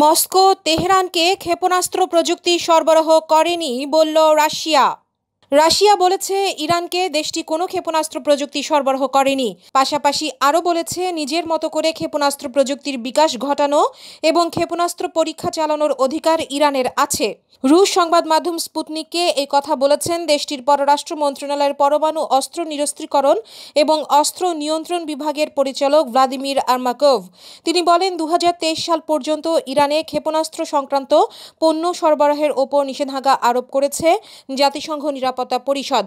Moscow তেহরানকে ক্ষেপণাস্ত্র প্রযুক্তি সরবরাহ করেনি বলল রাশিয়া রাশিয়া বলেছে ইরানকে দেশটি কোনো ক্ষেপণাস্ত্র প্রযুক্তি সরবরাহ করেনি পাশাপাশি আরও বলেছে নিজের মতো করে ক্ষেপণাস্ত্র প্রযুক্তির বিকাশ ঘটানো এবং ক্ষেপণাস্ত্র পরীক্ষা চালানোর অধিকার ইরানের আছে রুশ সংবাদ মাধ্যম স্পুটনিককে এই কথা বলেছেন দেশটির পররাষ্ট্র মন্ত্রণালয়ের পরমাণু অস্ত্র নিরস্ত্রীকরণ এবং অস্ত্র নিয়ন্ত্রণ বিভাগের পরিচালক ভ্লাদিমির আর্মাকভ তিনি বলেন দু সাল পর্যন্ত ইরানে ক্ষেপণাস্ত্র সংক্রান্ত পণ্য সরবরাহের ওপর নিষেধাজ্ঞা আরোপ করেছে জাতিসংঘ নিরাপত্তা নিরাপত্তা পরিষদ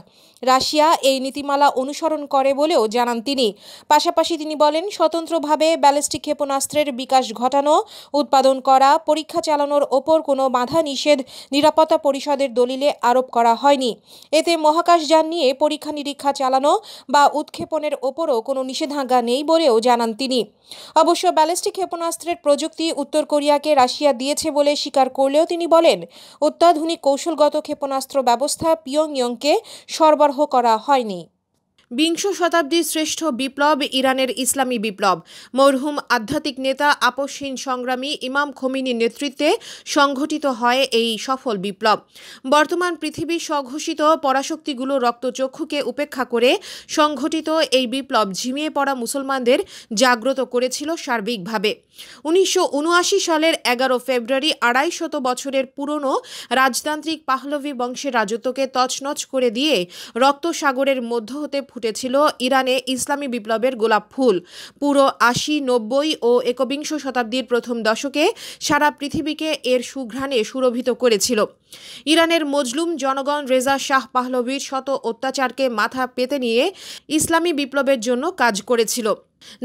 রাশিয়া এই নীতিমালা অনুসরণ করে বলেও জানান তিনি পাশাপাশি তিনি বলেন স্বতন্ত্রভাবে ব্যালিস্টিক ক্ষেপণাস্ত্রের বিকাশ ঘটানো উৎপাদন করা পরীক্ষা চালানোর ওপর কোনো বাধা নিষেধ নিরাপত্তা পরিষদের দলিলে আরোপ করা হয়নি এতে মহাকাশযান নিয়ে পরীক্ষা নিরীক্ষা চালানো বা উৎক্ষেপণের ওপরও কোনো নিষেধাজ্ঞা নেই বলেও জানান তিনি অবশ্য ব্যালিস্টিক ক্ষেপণাস্ত্রের প্রযুক্তি উত্তর কোরিয়াকে রাশিয়া দিয়েছে বলে স্বীকার করলেও তিনি বলেন অত্যাধুনিক কৌশলগত ক্ষেপণাস্ত্র ব্যবস্থা পিয়ংইয়ং ইউনিয়নকে সরবরাহ করা হয়নি বিংশ শতাব্দীর শ্রেষ্ঠ বিপ্লব ইরানের ইসলামী বিপ্লব মরহুম আধ্যাত্মিক নেতা আপসহীন সংগ্রামী ইমাম খমিনীর নেতৃত্বে সংঘটিত হয় এই সফল বিপ্লব বর্তমান পৃথিবীর স্বঘোষিত পরাশক্তিগুলো রক্তচক্ষুকে উপেক্ষা করে সংঘটিত এই বিপ্লব ঝিমিয়ে পড়া মুসলমানদের জাগ্রত করেছিল সার্বিকভাবে উনিশশো সালের এগারো ফেব্রুয়ারি আড়াই শত বছরের পুরনো রাজতান্ত্রিক পাহলভি বংশের রাজত্বকে তছনছ করে দিয়ে রক্তসাগরের মধ্য হতে ফুটেছিল ইরানে ইসলামী বিপ্লবের গোলাপ ফুল পুরো আশি নব্বই ও একবিংশ শতাব্দীর প্রথম দশকে সারা পৃথিবীকে এর সুঘ্রাণে সুরভিত করেছিল ইরানের মজলুম জনগণ রেজা শাহ পাহলভির শত অত্যাচারকে মাথা পেতে নিয়ে ইসলামী বিপ্লবের জন্য কাজ করেছিল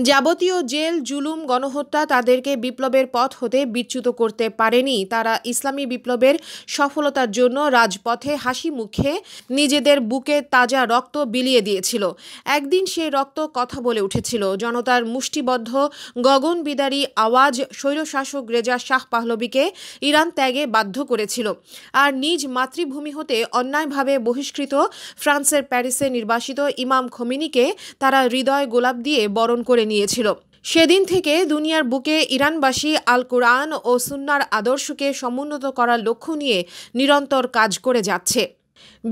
যাবতীয় জেল জুলুম গণহত্যা তাদেরকে বিপ্লবের পথ হতে বিচ্যুত করতে পারেনি তারা ইসলামী বিপ্লবের সফলতার জন্য রাজপথে হাসি মুখে নিজেদের বুকে তাজা রক্ত বিলিয়ে দিয়েছিল একদিন সে রক্ত কথা বলে উঠেছিল জনতার মুষ্টিবদ্ধ গগন বিদারী আওয়াজ স্বৈরশাসক রেজা শাহ পাহলবিকে ইরান ত্যাগে বাধ্য করেছিল আর নিজ মাতৃভূমি হতে অন্যায়ভাবে বহিষ্কৃত ফ্রান্সের প্যারিসে নির্বাসিত ইমাম খমিনিকে তারা হৃদয় গোলাপ দিয়ে বরণ করে নিয়েছিল সেদিন থেকে দুনিয়ার বুকে ইরানবাসী আল কোরআন ও সুন্নার আদর্শকে সমুন্নত করার লক্ষ্য নিয়ে নিরন্তর কাজ করে যাচ্ছে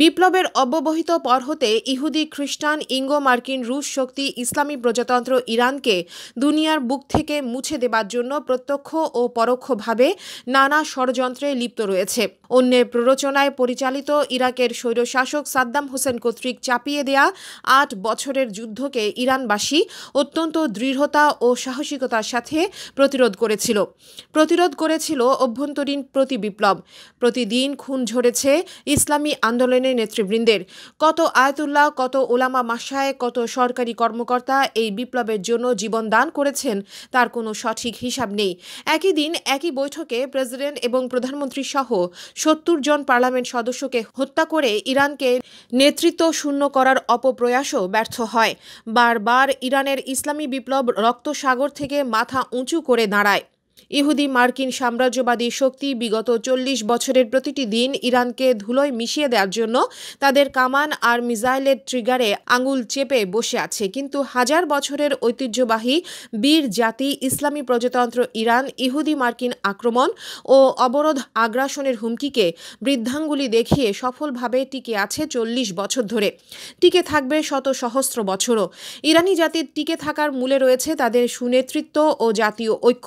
বিপ্লবের অব্যবহিত পর হতে ইহুদি খ্রিস্টান ইঙ্গো মার্কিন রুশ শক্তি ইসলামী প্রজাতন্ত্র ইরানকে দুনিয়ার বুক থেকে মুছে দেবার জন্য প্রত্যক্ষ ও পরোক্ষভাবে নানা ষড়যন্ত্রে লিপ্ত রয়েছে অন্যের প্ররোচনায় পরিচালিত ইরাকের স্বৈরশাসক সাদ্দাম হোসেন কর্তৃক চাপিয়ে দেয়া আট বছরের যুদ্ধকে ইরানবাসী অত্যন্ত দৃঢ়তা ও সাহসিকতার সাথে প্রতিরোধ করেছিল প্রতিরোধ করেছিল অভ্যন্তরীণ প্রতি বিপ্লব প্রতিদিন খুন ঝরেছে ইসলামী আন্দোলন সম্মেলনে নেতৃবৃন্দের কত আয়তুল্লাহ কত ওলামা মাসায় কত সরকারি কর্মকর্তা এই বিপ্লবের জন্য জীবন দান করেছেন তার কোনো সঠিক হিসাব নেই একই দিন একই বৈঠকে প্রেসিডেন্ট এবং প্রধানমন্ত্রী সহ সত্তর জন পার্লামেন্ট সদস্যকে হত্যা করে ইরানকে নেতৃত্ব শূন্য করার অপপ্রয়াসও ব্যর্থ হয় বারবার ইরানের ইসলামী বিপ্লব রক্তসাগর থেকে মাথা উঁচু করে দাঁড়ায় ইহুদি মার্কিন সাম্রাজ্যবাদী শক্তি বিগত চল্লিশ বছরের প্রতিটি দিন ইরানকে ধুলোয় মিশিয়ে দেওয়ার জন্য তাদের কামান আর মিসাইলের ট্রিগারে আঙুল চেপে বসে আছে কিন্তু হাজার বছরের ঐতিহ্যবাহী বীর জাতি ইসলামী প্রজাতন্ত্র ইরান ইহুদি মার্কিন আক্রমণ ও অবরোধ আগ্রাসনের হুমকিকে বৃদ্ধাঙ্গুলি দেখিয়ে সফলভাবে টিকে আছে চল্লিশ বছর ধরে টিকে থাকবে শত সহস্র বছরও ইরানি জাতির টিকে থাকার মূলে রয়েছে তাদের সুনেতৃত্ব ও জাতীয় ঐক্য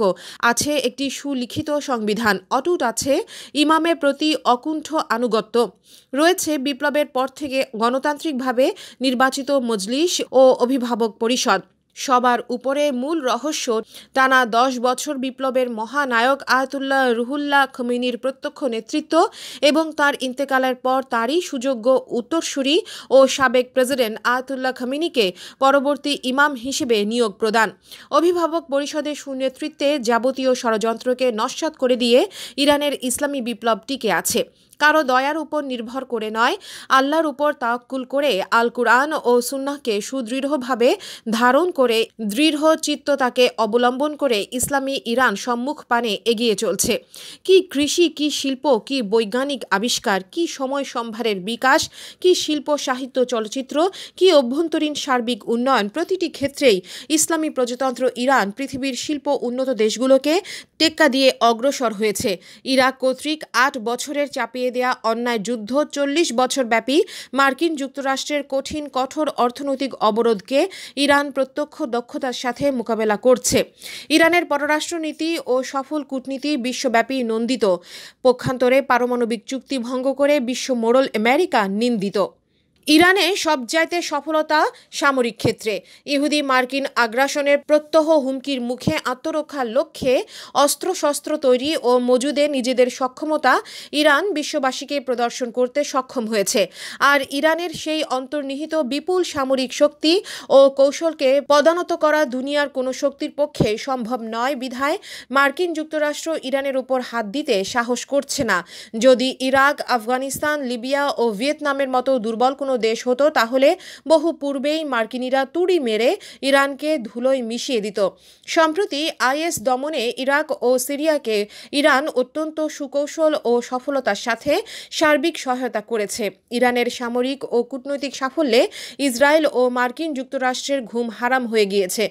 আজ আছে একটি সুলিখিত সংবিধান অটুট আছে ইমামের প্রতি অকুণ্ঠ আনুগত্য রয়েছে বিপ্লবের পর থেকে গণতান্ত্রিকভাবে নির্বাচিত মজলিস ও অভিভাবক পরিষদ সবার উপরে মূল রহস্য টানা দশ বছর বিপ্লবের মহানায়ক আয়াতুল্লাহ রুহুল্লাহ খমিনির প্রত্যক্ষ নেতৃত্ব এবং তার ইন্তেকালের পর তারই সুযোগ্য উত্তরসূরি ও সাবেক প্রেসিডেন্ট আয়াতুল্লাহ খমিনিকে পরবর্তী ইমাম হিসেবে নিয়োগ প্রদান অভিভাবক পরিষদের সুনেতৃত্বে যাবতীয় ষড়যন্ত্রকে নস্বাত করে দিয়ে ইরানের ইসলামী বিপ্লব টিকে আছে কারো দয়ার উপর নির্ভর করে নয় আল্লাহর উপর তাক্কুল করে আল কুরআন ও সুন্নাহকে সুদৃঢ়ভাবে ধারণ করে দৃঢ় চিত্ততাকে অবলম্বন করে ইসলামী ইরান সম্মুখ পানে এগিয়ে চলছে কি কৃষি কি শিল্প কি বৈজ্ঞানিক আবিষ্কার কি সময় সম্ভারের বিকাশ কি শিল্প সাহিত্য চলচ্চিত্র কি অভ্যন্তরীণ সার্বিক উন্নয়ন প্রতিটি ক্ষেত্রেই ইসলামী প্রজাতন্ত্র ইরান পৃথিবীর শিল্প উন্নত দেশগুলোকে টেক্কা দিয়ে অগ্রসর হয়েছে ইরাক কর্তৃক আট বছরের চাপিয়ে চালিয়ে দেয়া অন্যায় যুদ্ধ চল্লিশ বছরব্যাপী মার্কিন যুক্তরাষ্ট্রের কঠিন কঠোর অর্থনৈতিক অবরোধকে ইরান প্রত্যক্ষ দক্ষতার সাথে মোকাবেলা করছে ইরানের পররাষ্ট্রনীতি ও সফল কূটনীতি বিশ্বব্যাপী নন্দিত পক্ষান্তরে পারমাণবিক চুক্তি ভঙ্গ করে বিশ্ব মোড়ল আমেরিকা নিন্দিত ইরানে সব সফলতা সামরিক ক্ষেত্রে ইহুদি মার্কিন আগ্রাসনের প্রত্যহ হুমকির মুখে আত্মরক্ষার লক্ষ্যে অস্ত্রশস্ত্র তৈরি ও মজুদে নিজেদের সক্ষমতা ইরান বিশ্ববাসীকে প্রদর্শন করতে সক্ষম হয়েছে আর ইরানের সেই অন্তর্নিহিত বিপুল সামরিক শক্তি ও কৌশলকে পদানত করা দুনিয়ার কোনো শক্তির পক্ষে সম্ভব নয় বিধায় মার্কিন যুক্তরাষ্ট্র ইরানের উপর হাত দিতে সাহস করছে না যদি ইরাক আফগানিস্তান লিবিয়া ও ভিয়েতনামের মতো দুর্বল কোনো দেশ হতো তাহলে বহু পূর্বেই মার্কিনীরা তুড়ি মেরে ইরানকে ধুলোয় মিশিয়ে দিত সম্প্রতি আইএস দমনে ইরাক ও সিরিয়াকে ইরান অত্যন্ত সুকৌশল ও সফলতার সাথে সার্বিক সহায়তা করেছে ইরানের সামরিক ও কূটনৈতিক সাফল্যে ইসরায়েল ও মার্কিন যুক্তরাষ্ট্রের ঘুম হারাম হয়ে গিয়েছে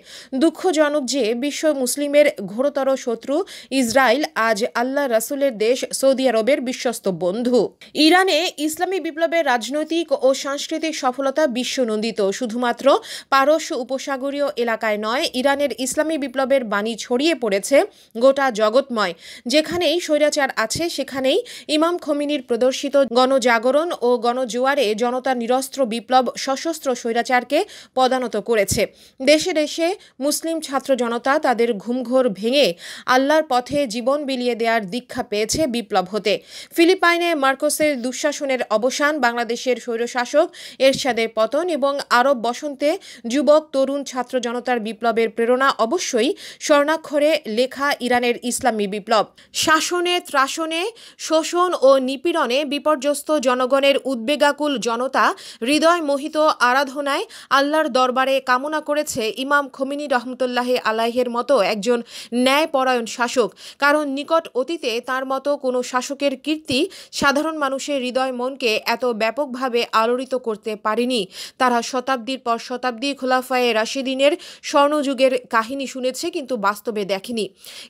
দুঃখজনক যে বিশ্ব মুসলিমের ঘোরতর শত্রু ইসরায়েল আজ আল্লাহ রাসুলের দেশ সৌদি আরবের বিশ্বস্ত বন্ধু ইরানে ইসলামী বিপ্লবের রাজনৈতিক ও সাংস্কৃতিক সফলতা বিশ্বনন্দিত শুধুমাত্র পারস্য উপসাগরীয় এলাকায় নয় ইরানের ইসলামী বিপ্লবের বাণী ছড়িয়ে পড়েছে গোটা জগৎময় যেখানেই স্বৈরাচার আছে সেখানেই ইমাম খমিনীর প্রদর্শিত গণজাগরণ ও গণজোয়ারে জনতা নিরস্ত্র বিপ্লব সশস্ত্র স্বৈরাচারকে পদানত করেছে দেশে দেশে মুসলিম ছাত্র জনতা তাদের ঘুমঘোর ভেঙে আল্লাহর পথে জীবন বিলিয়ে দেওয়ার দীক্ষা পেয়েছে বিপ্লব হতে ফিলিপাইনে মার্কোসের দুঃশাসনের অবসান বাংলাদেশের স্বৈরশাসন শাসক এরশাদের পতন এবং আরব বসন্তে যুবক তরুণ ছাত্র জনতার বিপ্লবের প্রেরণা অবশ্যই স্বর্ণাক্ষরে লেখা ইরানের ইসলামী বিপ্লব শাসনে ত্রাসনে শোষণ ও নিপীড়নে বিপর্যস্ত জনগণের উদ্বেগাকুল জনতা হৃদয় মোহিত আরাধনায় আল্লাহর দরবারে কামনা করেছে ইমাম খমিনি রহমতুল্লাহ আলাহের মতো একজন ন্যায়পরায়ণ শাসক কারণ নিকট অতীতে তার মতো কোনো শাসকের কীর্তি সাধারণ মানুষের হৃদয় মনকে এত ব্যাপকভাবে আলোড়িত প্রতিষ্ঠিত করতে পারেনি তারা শতাব্দীর পর শতাব্দী খোলাফায়ে রাশেদিনের স্বর্ণযুগের কাহিনী শুনেছে কিন্তু বাস্তবে দেখেনি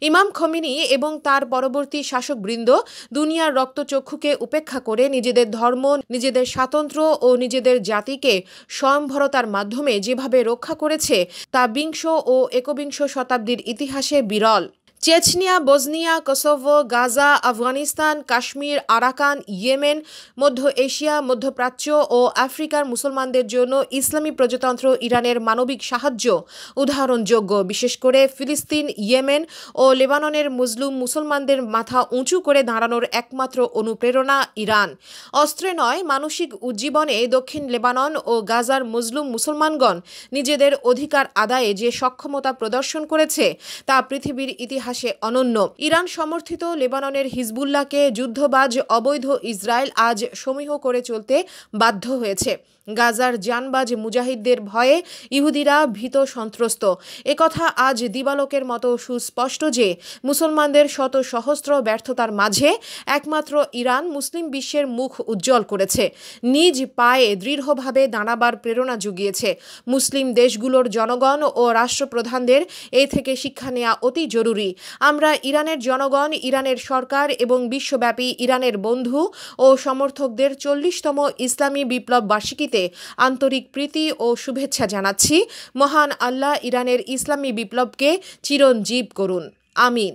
ইমাম খমিনি এবং তার পরবর্তী শাসকবৃন্দ দুনিয়ার রক্তচক্ষুকে উপেক্ষা করে নিজেদের ধর্ম নিজেদের স্বাতন্ত্র্য ও নিজেদের জাতিকে স্বয়ংভরতার মাধ্যমে যেভাবে রক্ষা করেছে তা বিংশ ও একবিংশ শতাব্দীর ইতিহাসে বিরল Chechnya Bosnia Kosovo Gaza Afghanistan Kashmir Arakan Yemen মধ্য এশিয়া মধ্যপ্রাচ্য ও আফ্রিকার মুসলমানদের জন্য ইসলামী প্রজাতন্ত্র ইরানের মানবিক সাহায্য উদাহরণযোগ্য বিশেষ করে ফিলিস্তিন ইয়েমেন ও লেবাননের মুজলুম মুসলমানদের মাথা উঁচু করে দাঁড়ানোর একমাত্র অনুপ্রেরণা ইরান অস্ত্রে নয় মানসিক উজ্জীবনে দক্ষিণ লেবানন ও গাজার মুজলুম মুসলমানগণ নিজেদের অধিকার আদায়ে যে সক্ষমতা প্রদর্শন করেছে তা পৃথিবীর ইতিহাস ইতিহাসে অনন্য ইরান সমর্থিত লেবাননের হিজবুল্লাহকে যুদ্ধবাজ অবৈধ ইসরায়েল আজ সমীহ করে চলতে বাধ্য হয়েছে গাজার জানবাজ মুজাহিদদের ভয়ে ইহুদিরা ভীত সন্ত্রস্ত একথা আজ দিবালোকের মতো সুস্পষ্ট যে মুসলমানদের শত সহস্র ব্যর্থতার মাঝে একমাত্র ইরান মুসলিম বিশ্বের মুখ উজ্জ্বল করেছে নিজ পায়ে দৃঢ়ভাবে দাঁড়াবার প্রেরণা জুগিয়েছে মুসলিম দেশগুলোর জনগণ ও রাষ্ট্রপ্রধানদের এ থেকে শিক্ষা নেওয়া অতি জরুরি আমরা ইরানের জনগণ ইরানের সরকার এবং বিশ্বব্যাপী ইরানের বন্ধু ও সমর্থকদের চল্লিশতম ইসলামী বিপ্লব বার্ষিকীতে আন্তরিক প্রীতি ও শুভেচ্ছা জানাচ্ছি মহান আল্লাহ ইরানের ইসলামী বিপ্লবকে চিরঞ্জীব করুন আমিন